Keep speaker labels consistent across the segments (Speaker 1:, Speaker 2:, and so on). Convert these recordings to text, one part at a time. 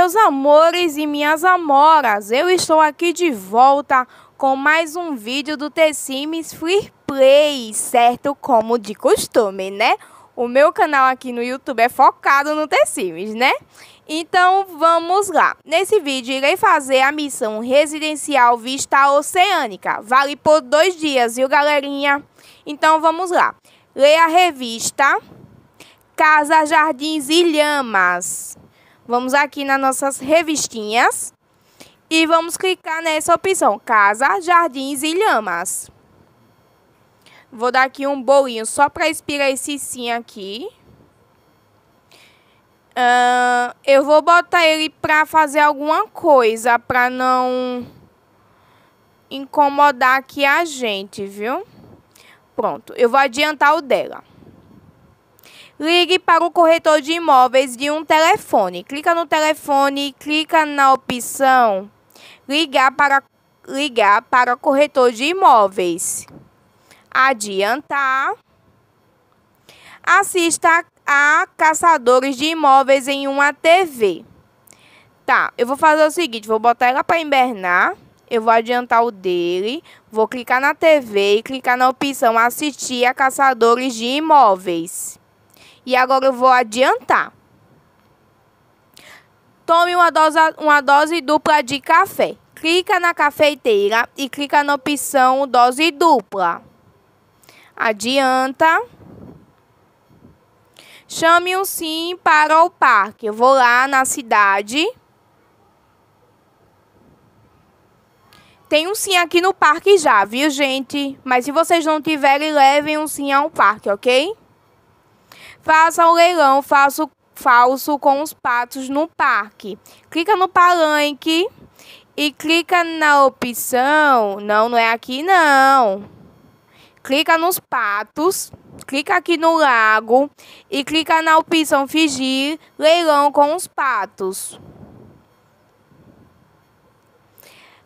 Speaker 1: meus amores e minhas amoras, eu estou aqui de volta com mais um vídeo do The Sims Free Play, certo? Como de costume, né? O meu canal aqui no YouTube é focado no The Sims, né? Então vamos lá. Nesse vídeo irei fazer a missão residencial vista oceânica. Vale por dois dias, viu galerinha? Então vamos lá. Leia a revista Casa, Jardins e Lhamas. Vamos aqui nas nossas revistinhas e vamos clicar nessa opção, casa, jardins e lhamas. Vou dar aqui um bolinho só para expirar esse sim aqui. Uh, eu vou botar ele para fazer alguma coisa, para não incomodar aqui a gente, viu? Pronto, eu vou adiantar o dela. Ligue para o corretor de imóveis de um telefone. Clica no telefone, clica na opção ligar para ligar para corretor de imóveis. Adiantar. Assista a caçadores de imóveis em uma TV. Tá, eu vou fazer o seguinte, vou botar ela para invernar. Eu vou adiantar o dele, vou clicar na TV e clicar na opção assistir a caçadores de imóveis. E agora eu vou adiantar. Tome uma dose, uma dose dupla de café. Clica na cafeteira e clica na opção dose dupla. Adianta. Chame um sim para o parque. Eu vou lá na cidade. Tem um sim aqui no parque já, viu, gente? Mas se vocês não tiverem, levem um sim ao parque, ok? Faça o leilão falso, falso com os patos no parque. Clica no palanque e clica na opção. Não, não é aqui não. Clica nos patos, clica aqui no lago e clica na opção fingir leilão com os patos.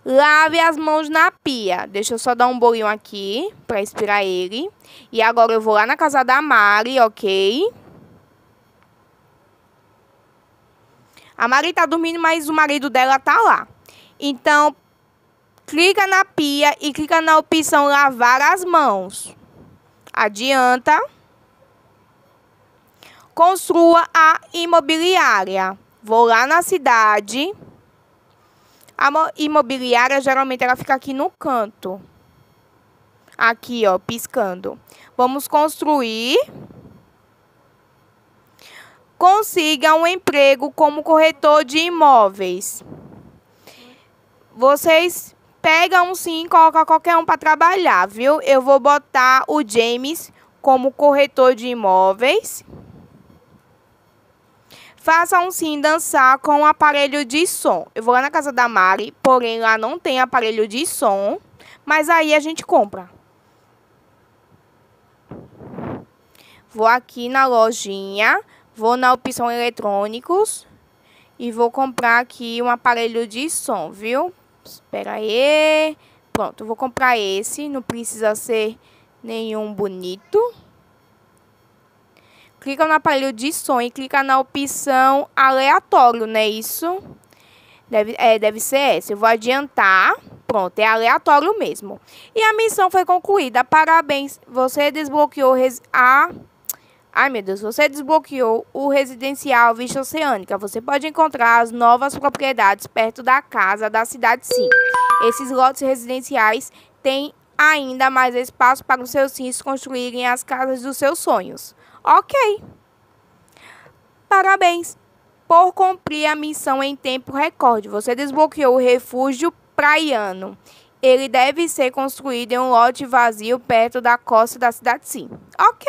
Speaker 1: Lave as mãos na pia. Deixa eu só dar um bolinho aqui para inspirar ele. E agora eu vou lá na casa da Mari, ok? A Mari tá dormindo, mas o marido dela tá lá. Então, clica na pia e clica na opção lavar as mãos. Adianta. Construa a imobiliária. Vou lá na cidade. A imobiliária geralmente ela fica aqui no canto. Aqui, ó, piscando. Vamos construir. Consiga um emprego como corretor de imóveis. Vocês pegam um sim e colocam qualquer um para trabalhar, viu? Eu vou botar o James como corretor de imóveis. Faça um sim dançar com um aparelho de som. Eu vou lá na casa da Mari, porém lá não tem aparelho de som, mas aí a gente compra. Vou aqui na lojinha, vou na opção eletrônicos e vou comprar aqui um aparelho de som, viu? Espera aí. Pronto, vou comprar esse, não precisa ser nenhum bonito. Clica no aparelho de som e clica na opção aleatório, não é isso? Deve, é, deve ser essa. Eu vou adiantar. Pronto, é aleatório mesmo. E a missão foi concluída. Parabéns, você desbloqueou a... Ai, meu Deus, você desbloqueou o residencial Vista Oceânica. Você pode encontrar as novas propriedades perto da casa da cidade, sim. Esses lotes residenciais têm ainda mais espaço para os seus sims construírem as casas dos seus sonhos. Ok. Parabéns por cumprir a missão em tempo recorde. Você desbloqueou o refúgio praiano. Ele deve ser construído em um lote vazio perto da costa da cidade sim. Ok.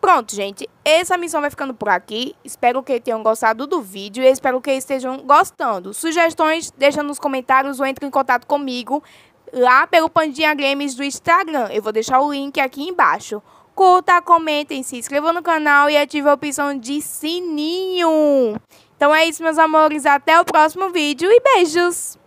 Speaker 1: Pronto, gente. Essa missão vai ficando por aqui. Espero que tenham gostado do vídeo e espero que estejam gostando. Sugestões, deixa nos comentários ou entre em contato comigo lá pelo Pandinha Games do Instagram. Eu vou deixar o link aqui embaixo curta, comentem, se inscrevam no canal e ative a opção de sininho. Então é isso, meus amores. Até o próximo vídeo e beijos!